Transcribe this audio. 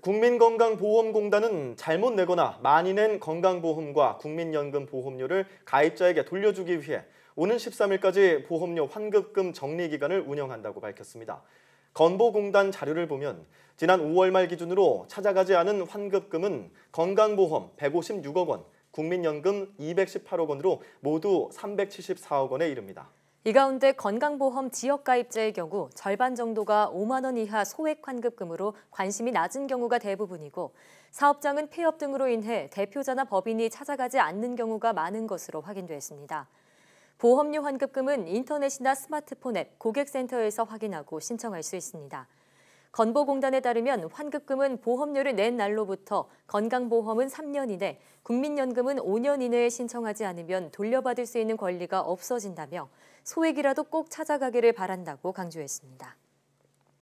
국민건강보험공단은 잘못 내거나 많이 낸 건강보험과 국민연금 보험료를 가입자에게 돌려주기 위해 오는 13일까지 보험료 환급금 정리 기간을 운영한다고 밝혔습니다. 건보공단 자료를 보면 지난 5월 말 기준으로 찾아가지 않은 환급금은 건강보험 156억 원, 국민연금 218억 원으로 모두 374억 원에 이릅니다. 이 가운데 건강보험 지역가입자의 경우 절반 정도가 5만 원 이하 소액 환급금으로 관심이 낮은 경우가 대부분이고 사업장은 폐업 등으로 인해 대표자나 법인이 찾아가지 않는 경우가 많은 것으로 확인됐습니다. 보험료 환급금은 인터넷이나 스마트폰 앱, 고객센터에서 확인하고 신청할 수 있습니다. 건보공단에 따르면 환급금은 보험료를 낸 날로부터 건강보험은 3년 이내, 국민연금은 5년 이내에 신청하지 않으면 돌려받을 수 있는 권리가 없어진다며 소액이라도 꼭 찾아가기를 바란다고 강조했습니다.